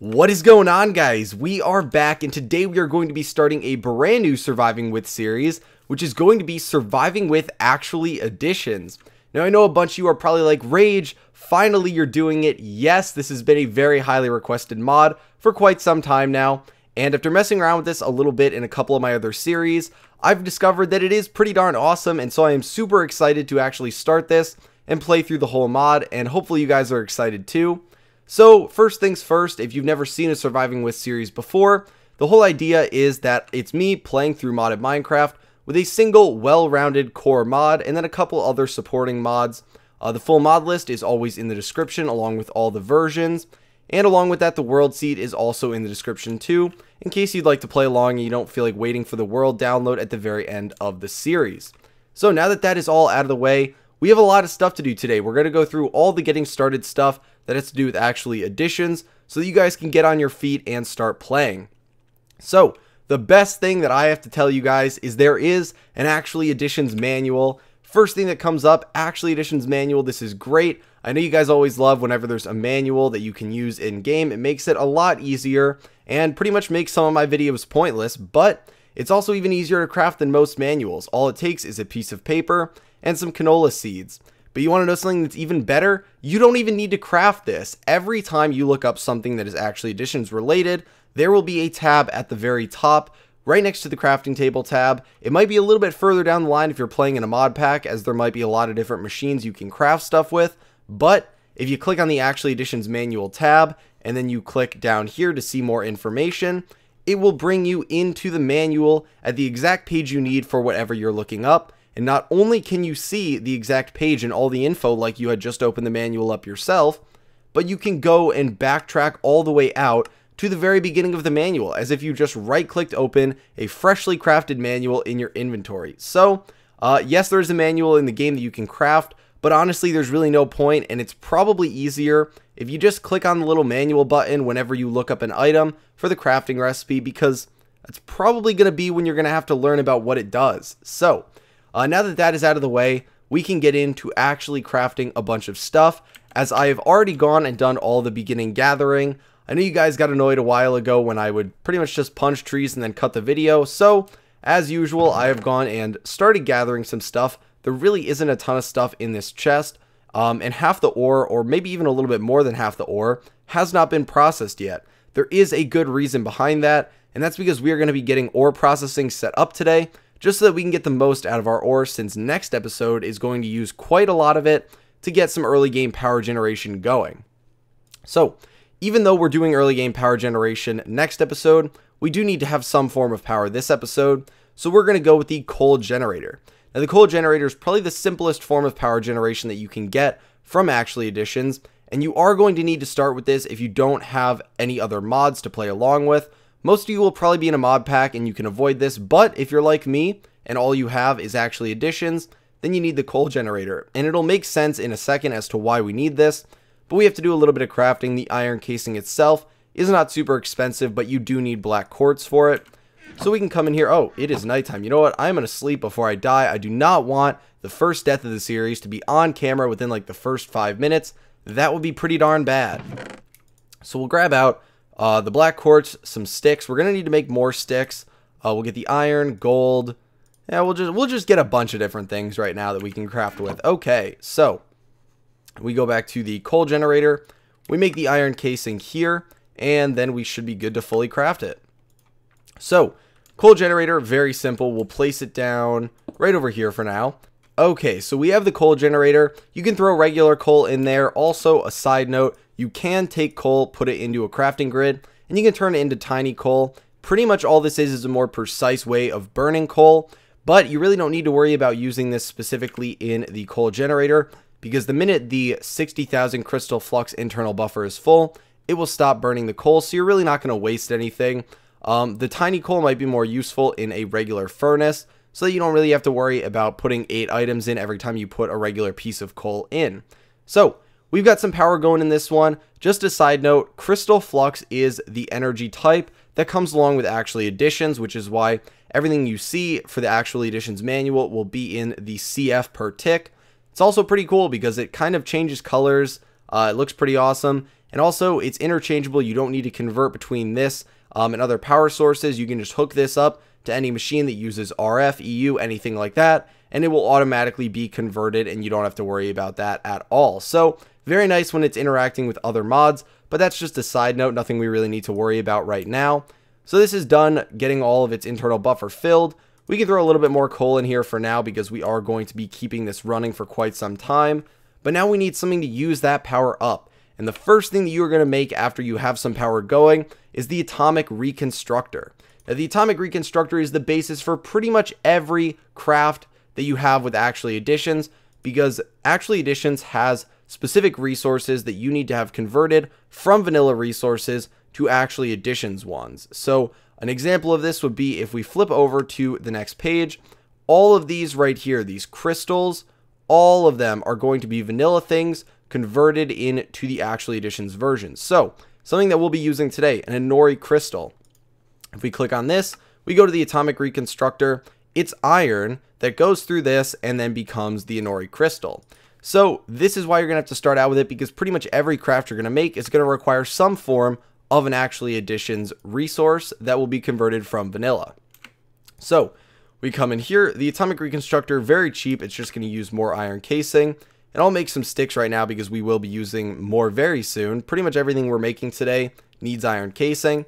What is going on guys? We are back and today we are going to be starting a brand new Surviving With series, which is going to be Surviving With Actually Editions. Now I know a bunch of you are probably like, Rage, finally you're doing it. Yes, this has been a very highly requested mod for quite some time now. And after messing around with this a little bit in a couple of my other series, I've discovered that it is pretty darn awesome and so I am super excited to actually start this and play through the whole mod and hopefully you guys are excited too. So first things first, if you've never seen a Surviving With series before, the whole idea is that it's me playing through modded Minecraft with a single well-rounded core mod and then a couple other supporting mods. Uh, the full mod list is always in the description along with all the versions. And along with that, the world seed is also in the description too, in case you'd like to play along and you don't feel like waiting for the world download at the very end of the series. So now that that is all out of the way, we have a lot of stuff to do today. We're going to go through all the getting started stuff that has to do with actually additions so that you guys can get on your feet and start playing. So, the best thing that I have to tell you guys is there is an actually additions manual. First thing that comes up, actually additions manual. This is great. I know you guys always love whenever there's a manual that you can use in game. It makes it a lot easier and pretty much makes some of my videos pointless, but it's also even easier to craft than most manuals. All it takes is a piece of paper and some canola seeds. But you want to know something that's even better? You don't even need to craft this. Every time you look up something that is actually additions related, there will be a tab at the very top right next to the crafting table tab. It might be a little bit further down the line if you're playing in a mod pack as there might be a lot of different machines you can craft stuff with, but if you click on the actually Additions manual tab and then you click down here to see more information, it will bring you into the manual at the exact page you need for whatever you're looking up and not only can you see the exact page and all the info like you had just opened the manual up yourself, but you can go and backtrack all the way out to the very beginning of the manual as if you just right clicked open a freshly crafted manual in your inventory. So, uh, yes, there is a manual in the game that you can craft, but honestly, there's really no point, and it's probably easier if you just click on the little manual button whenever you look up an item for the crafting recipe because that's probably going to be when you're going to have to learn about what it does. So, uh, now that that is out of the way, we can get into actually crafting a bunch of stuff as I have already gone and done all the beginning gathering. I know you guys got annoyed a while ago when I would pretty much just punch trees and then cut the video, so as usual, I have gone and started gathering some stuff. There really isn't a ton of stuff in this chest, um, and half the ore, or maybe even a little bit more than half the ore, has not been processed yet. There is a good reason behind that, and that's because we are going to be getting ore processing set up today, just so that we can get the most out of our ore since next episode is going to use quite a lot of it to get some early game power generation going. So, even though we're doing early game power generation next episode, we do need to have some form of power this episode, so we're going to go with the coal generator. Now, the coal generator is probably the simplest form of power generation that you can get from Actually Additions, and you are going to need to start with this if you don't have any other mods to play along with, most of you will probably be in a mod pack and you can avoid this, but if you're like me and all you have is actually additions, then you need the coal generator, and it'll make sense in a second as to why we need this, but we have to do a little bit of crafting. The iron casing itself is not super expensive, but you do need black quartz for it. So we can come in here. Oh, it is nighttime. You know what? I'm going to sleep before I die. I do not want the first death of the series to be on camera within like the first five minutes. That would be pretty darn bad. So we'll grab out uh, the black quartz, some sticks. We're gonna need to make more sticks. Uh, we'll get the iron, gold. Yeah, we'll just we'll just get a bunch of different things right now that we can craft with. Okay, so we go back to the coal generator. We make the iron casing here, and then we should be good to fully craft it. So, coal generator, very simple. We'll place it down right over here for now. Okay, so we have the coal generator. You can throw regular coal in there. Also, a side note, you can take coal, put it into a crafting grid, and you can turn it into tiny coal. Pretty much all this is is a more precise way of burning coal, but you really don't need to worry about using this specifically in the coal generator because the minute the 60,000 crystal flux internal buffer is full, it will stop burning the coal, so you're really not going to waste anything. Um, the tiny coal might be more useful in a regular furnace, so that you don't really have to worry about putting 8 items in every time you put a regular piece of coal in. So, We've got some power going in this one. Just a side note, Crystal Flux is the energy type that comes along with actually additions, which is why everything you see for the actually additions manual will be in the CF per tick. It's also pretty cool because it kind of changes colors. Uh, it looks pretty awesome. And also it's interchangeable. You don't need to convert between this um, and other power sources. You can just hook this up to any machine that uses RF, EU, anything like that and it will automatically be converted and you don't have to worry about that at all. So very nice when it's interacting with other mods, but that's just a side note, nothing we really need to worry about right now. So this is done getting all of its internal buffer filled. We can throw a little bit more coal in here for now because we are going to be keeping this running for quite some time. But now we need something to use that power up. And the first thing that you are going to make after you have some power going is the Atomic Reconstructor. Now, the Atomic Reconstructor is the basis for pretty much every craft that you have with Actually Editions because Actually Editions has specific resources that you need to have converted from vanilla resources to Actually Editions ones. So an example of this would be if we flip over to the next page, all of these right here, these crystals, all of them are going to be vanilla things converted into the Actually Editions version. So something that we'll be using today, an Inori crystal. If we click on this, we go to the Atomic Reconstructor it's iron that goes through this and then becomes the Inori crystal. So this is why you're going to have to start out with it because pretty much every craft you're going to make is going to require some form of an actually additions resource that will be converted from vanilla. So we come in here, the atomic reconstructor, very cheap. It's just going to use more iron casing. And I'll make some sticks right now because we will be using more very soon. Pretty much everything we're making today needs iron casing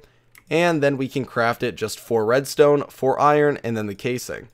and then we can craft it just for redstone, for iron, and then the casing.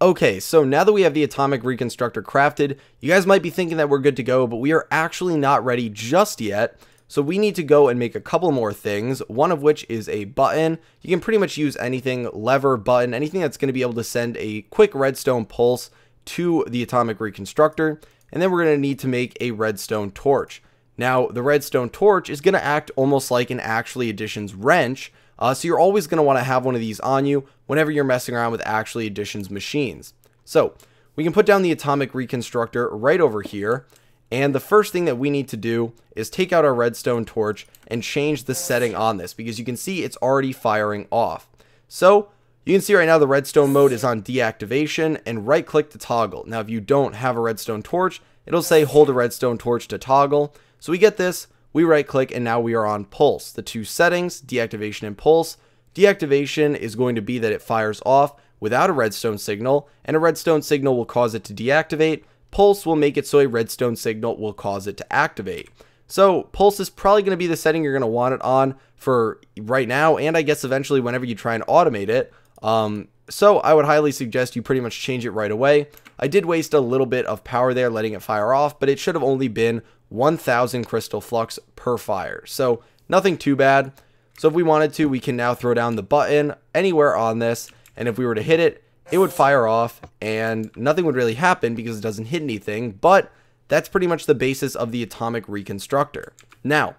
Okay, so now that we have the atomic reconstructor crafted, you guys might be thinking that we're good to go, but we are actually not ready just yet. So we need to go and make a couple more things, one of which is a button. You can pretty much use anything, lever, button, anything that's going to be able to send a quick redstone pulse to the atomic reconstructor. And then we're going to need to make a redstone torch. Now, the redstone torch is going to act almost like an Actually Editions wrench, uh, so you're always going to want to have one of these on you whenever you're messing around with Actually Editions machines. So, we can put down the atomic reconstructor right over here, and the first thing that we need to do is take out our redstone torch and change the setting on this, because you can see it's already firing off. So, you can see right now the redstone mode is on deactivation and right click to toggle. Now if you don't have a redstone torch, it'll say hold a redstone torch to toggle. So we get this, we right click, and now we are on pulse. The two settings, deactivation and pulse. Deactivation is going to be that it fires off without a redstone signal, and a redstone signal will cause it to deactivate. Pulse will make it so a redstone signal will cause it to activate. So pulse is probably going to be the setting you're going to want it on for right now, and I guess eventually whenever you try and automate it. Um, so I would highly suggest you pretty much change it right away. I did waste a little bit of power there letting it fire off, but it should have only been 1000 crystal flux per fire. So nothing too bad. So if we wanted to, we can now throw down the button anywhere on this. And if we were to hit it, it would fire off and nothing would really happen because it doesn't hit anything. But that's pretty much the basis of the atomic reconstructor. Now,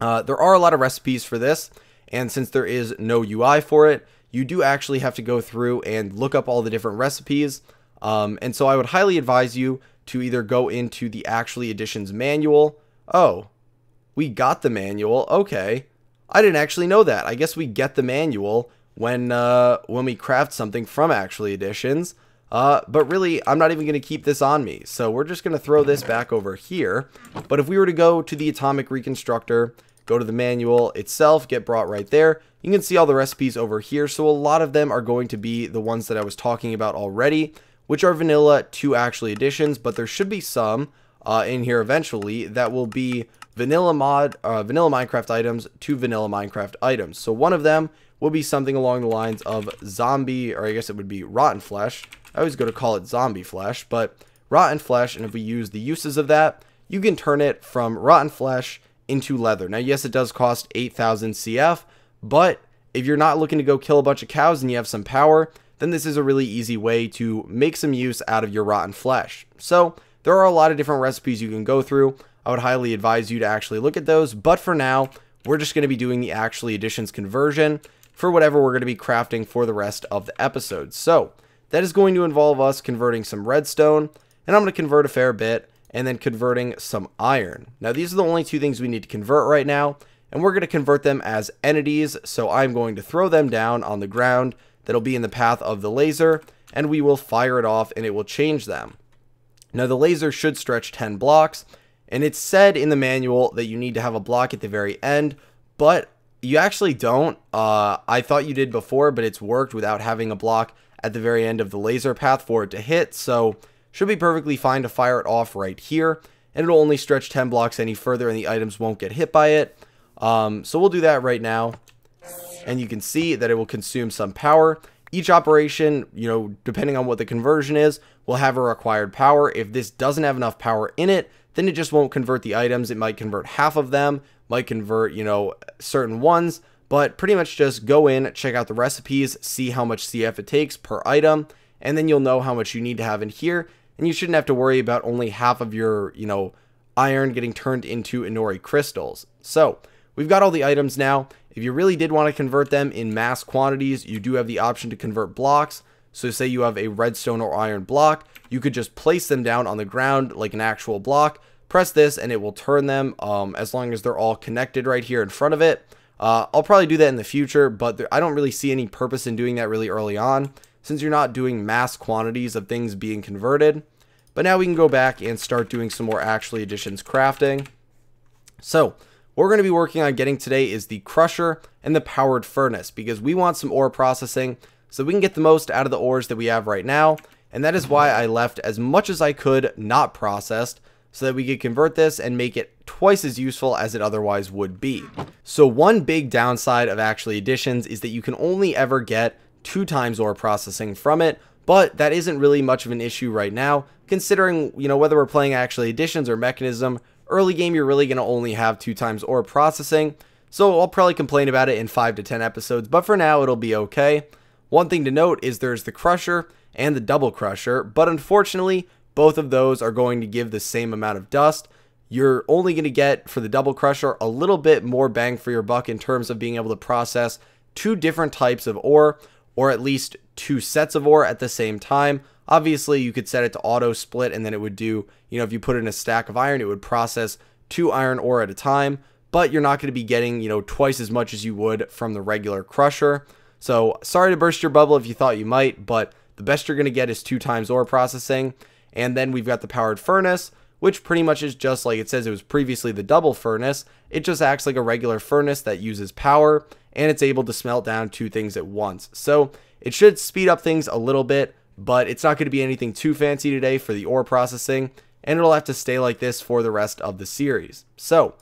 uh, there are a lot of recipes for this. And since there is no UI for it, you do actually have to go through and look up all the different recipes. Um, and so I would highly advise you to either go into the Actually Editions manual. Oh, we got the manual. Okay. I didn't actually know that. I guess we get the manual when uh, when we craft something from Actually Editions. Uh, but really, I'm not even going to keep this on me. So we're just going to throw this back over here. But if we were to go to the Atomic Reconstructor, go to the manual itself, get brought right there, you can see all the recipes over here. So a lot of them are going to be the ones that I was talking about already which are vanilla two actually additions, but there should be some uh, in here eventually that will be vanilla mod, uh, vanilla Minecraft items to vanilla Minecraft items. So one of them will be something along the lines of zombie, or I guess it would be rotten flesh. I always go to call it zombie flesh, but rotten flesh, and if we use the uses of that, you can turn it from rotten flesh into leather. Now, yes, it does cost 8,000 CF, but if you're not looking to go kill a bunch of cows and you have some power, then this is a really easy way to make some use out of your rotten flesh. So there are a lot of different recipes you can go through. I would highly advise you to actually look at those, but for now, we're just going to be doing the actually additions conversion for whatever we're going to be crafting for the rest of the episode. So that is going to involve us converting some redstone, and I'm going to convert a fair bit, and then converting some iron. Now these are the only two things we need to convert right now, and we're going to convert them as entities, so I'm going to throw them down on the ground that'll be in the path of the laser, and we will fire it off and it will change them. Now the laser should stretch 10 blocks, and it's said in the manual that you need to have a block at the very end, but you actually don't. Uh, I thought you did before, but it's worked without having a block at the very end of the laser path for it to hit, so should be perfectly fine to fire it off right here, and it'll only stretch 10 blocks any further and the items won't get hit by it. Um, so we'll do that right now and you can see that it will consume some power. Each operation, you know, depending on what the conversion is, will have a required power. If this doesn't have enough power in it, then it just won't convert the items. It might convert half of them, might convert, you know, certain ones, but pretty much just go in, check out the recipes, see how much CF it takes per item, and then you'll know how much you need to have in here, and you shouldn't have to worry about only half of your, you know, iron getting turned into Inori crystals. So, we've got all the items now. If you really did want to convert them in mass quantities, you do have the option to convert blocks. So say you have a redstone or iron block, you could just place them down on the ground like an actual block, press this and it will turn them um, as long as they're all connected right here in front of it. Uh, I'll probably do that in the future, but there, I don't really see any purpose in doing that really early on since you're not doing mass quantities of things being converted. But now we can go back and start doing some more actually additions crafting. So we're going to be working on getting today is the crusher and the powered furnace because we want some ore processing so we can get the most out of the ores that we have right now. And that is why I left as much as I could not processed so that we could convert this and make it twice as useful as it otherwise would be. So one big downside of actually additions is that you can only ever get two times ore processing from it, but that isn't really much of an issue right now, considering, you know, whether we're playing actually additions or mechanism, Early game, you're really going to only have two times ore processing, so I'll probably complain about it in 5 to 10 episodes, but for now, it'll be okay. One thing to note is there's the crusher and the double crusher, but unfortunately, both of those are going to give the same amount of dust. You're only going to get for the double crusher a little bit more bang for your buck in terms of being able to process two different types of ore, or at least two sets of ore at the same time. Obviously, you could set it to auto split and then it would do, you know, if you put in a stack of iron, it would process two iron ore at a time, but you're not going to be getting, you know, twice as much as you would from the regular crusher. So, sorry to burst your bubble if you thought you might, but the best you're going to get is two times ore processing. And then we've got the powered furnace, which pretty much is just like it says it was previously the double furnace. It just acts like a regular furnace that uses power and it's able to smelt down two things at once. So it should speed up things a little bit, but it's not going to be anything too fancy today for the ore processing, and it'll have to stay like this for the rest of the series. So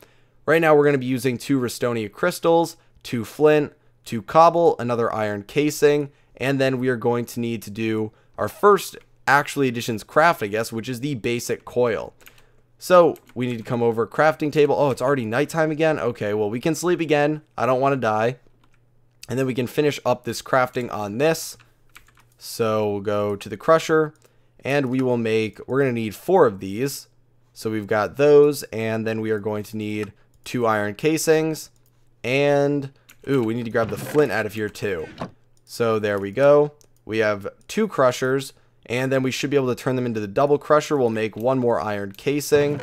right now we're going to be using two Restonia crystals, two flint, two cobble, another iron casing, and then we are going to need to do our first actually additions craft, I guess, which is the basic coil. So we need to come over crafting table. Oh, it's already nighttime again. Okay, well, we can sleep again. I don't want to die. And then we can finish up this crafting on this. So we'll go to the crusher and we will make, we're going to need four of these. So we've got those and then we are going to need two iron casings and, ooh, we need to grab the flint out of here too. So there we go. We have two crushers and then we should be able to turn them into the double crusher. We'll make one more iron casing.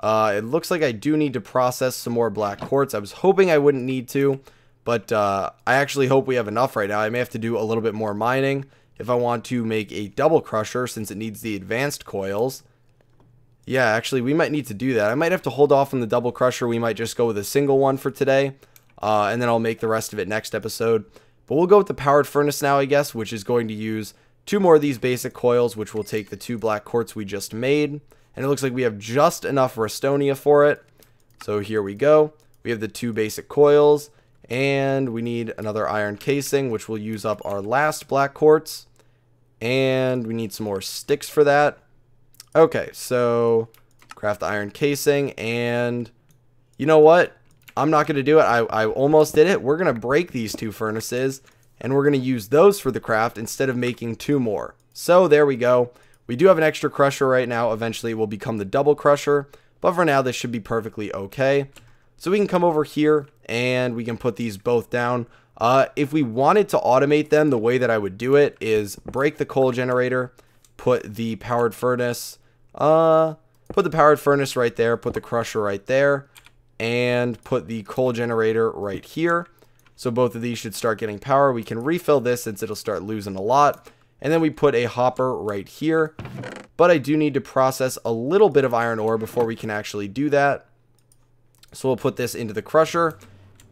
Uh, it looks like I do need to process some more black quartz. I was hoping I wouldn't need to, but uh, I actually hope we have enough right now. I may have to do a little bit more mining if I want to make a double crusher since it needs the advanced coils. Yeah, actually, we might need to do that. I might have to hold off on the double crusher. We might just go with a single one for today, uh, and then I'll make the rest of it next episode. But we'll go with the powered furnace now, I guess, which is going to use two more of these basic coils, which will take the two black quartz we just made. And it looks like we have just enough Restonia for it. So here we go. We have the two basic coils. And we need another iron casing, which will use up our last black quartz. And we need some more sticks for that. Okay, so craft the iron casing. And you know what? I'm not going to do it. I, I almost did it. We're going to break these two furnaces. And we're going to use those for the craft instead of making two more. So there we go. We do have an extra crusher right now. Eventually it will become the double crusher. But for now, this should be perfectly okay. So we can come over here and we can put these both down. Uh, if we wanted to automate them, the way that I would do it is break the coal generator, put the powered furnace, uh, put the powered furnace right there, put the crusher right there, and put the coal generator right here. So both of these should start getting power. We can refill this since it'll start losing a lot. And then we put a hopper right here. But I do need to process a little bit of iron ore before we can actually do that. So we'll put this into the crusher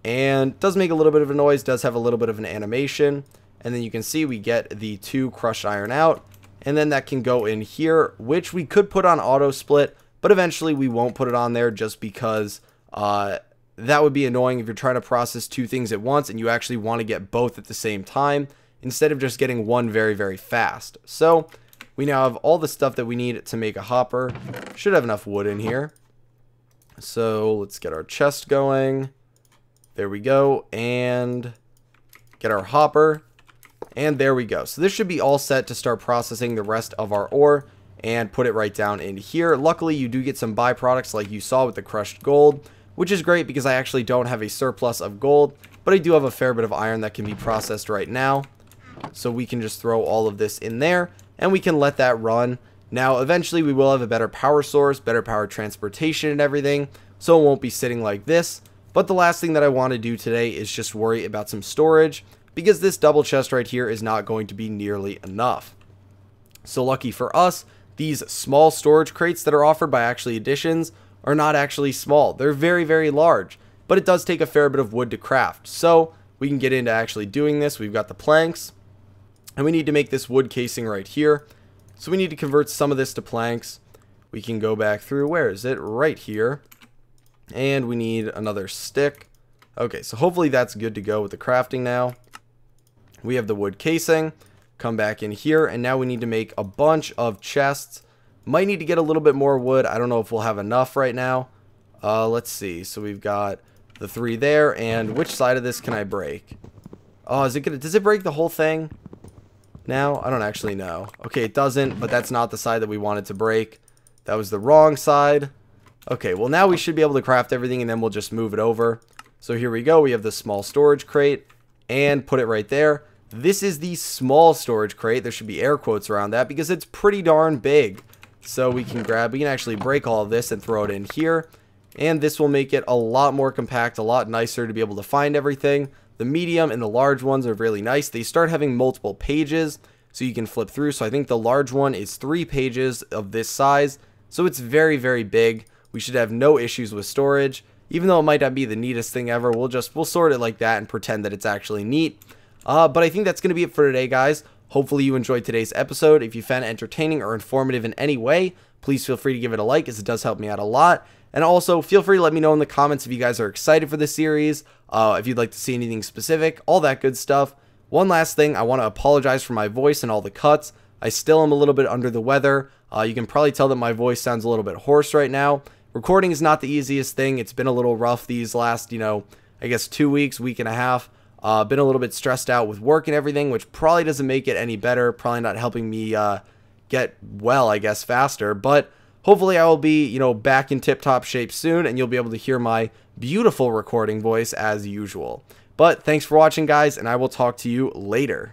and does make a little bit of a noise, does have a little bit of an animation. And then you can see we get the two crushed iron out and then that can go in here, which we could put on auto split, but eventually we won't put it on there just because uh, that would be annoying if you're trying to process two things at once and you actually want to get both at the same time instead of just getting one very, very fast. So we now have all the stuff that we need to make a hopper. Should have enough wood in here. So let's get our chest going. There we go. And get our hopper. And there we go. So this should be all set to start processing the rest of our ore and put it right down in here. Luckily, you do get some byproducts like you saw with the crushed gold, which is great because I actually don't have a surplus of gold, but I do have a fair bit of iron that can be processed right now. So we can just throw all of this in there and we can let that run now, eventually we will have a better power source, better power transportation and everything, so it won't be sitting like this. But the last thing that I want to do today is just worry about some storage, because this double chest right here is not going to be nearly enough. So lucky for us, these small storage crates that are offered by Actually additions are not actually small. They're very, very large, but it does take a fair bit of wood to craft. So we can get into actually doing this. We've got the planks, and we need to make this wood casing right here. So we need to convert some of this to planks. We can go back through, where is it? Right here. And we need another stick. Okay, so hopefully that's good to go with the crafting now. We have the wood casing. Come back in here, and now we need to make a bunch of chests. Might need to get a little bit more wood. I don't know if we'll have enough right now. Uh, let's see. So we've got the three there, and which side of this can I break? Oh, is it gonna? Does it break the whole thing? now? I don't actually know. Okay, it doesn't, but that's not the side that we wanted to break. That was the wrong side. Okay, well now we should be able to craft everything and then we'll just move it over. So here we go. We have this small storage crate and put it right there. This is the small storage crate. There should be air quotes around that because it's pretty darn big. So we can grab, we can actually break all of this and throw it in here. And this will make it a lot more compact, a lot nicer to be able to find everything. The medium and the large ones are really nice. They start having multiple pages so you can flip through. So I think the large one is three pages of this size. So it's very, very big. We should have no issues with storage. Even though it might not be the neatest thing ever, we'll just, we'll sort it like that and pretend that it's actually neat. Uh, but I think that's going to be it for today, guys. Hopefully you enjoyed today's episode. If you found it entertaining or informative in any way, please feel free to give it a like as it does help me out a lot. And also, feel free to let me know in the comments if you guys are excited for this series, uh, if you'd like to see anything specific, all that good stuff. One last thing, I want to apologize for my voice and all the cuts. I still am a little bit under the weather. Uh, you can probably tell that my voice sounds a little bit hoarse right now. Recording is not the easiest thing. It's been a little rough these last, you know, I guess two weeks, week and a half. Uh, been a little bit stressed out with work and everything, which probably doesn't make it any better. Probably not helping me uh, get well, I guess, faster. But hopefully, I will be, you know, back in tip top shape soon, and you'll be able to hear my beautiful recording voice as usual. But thanks for watching, guys, and I will talk to you later.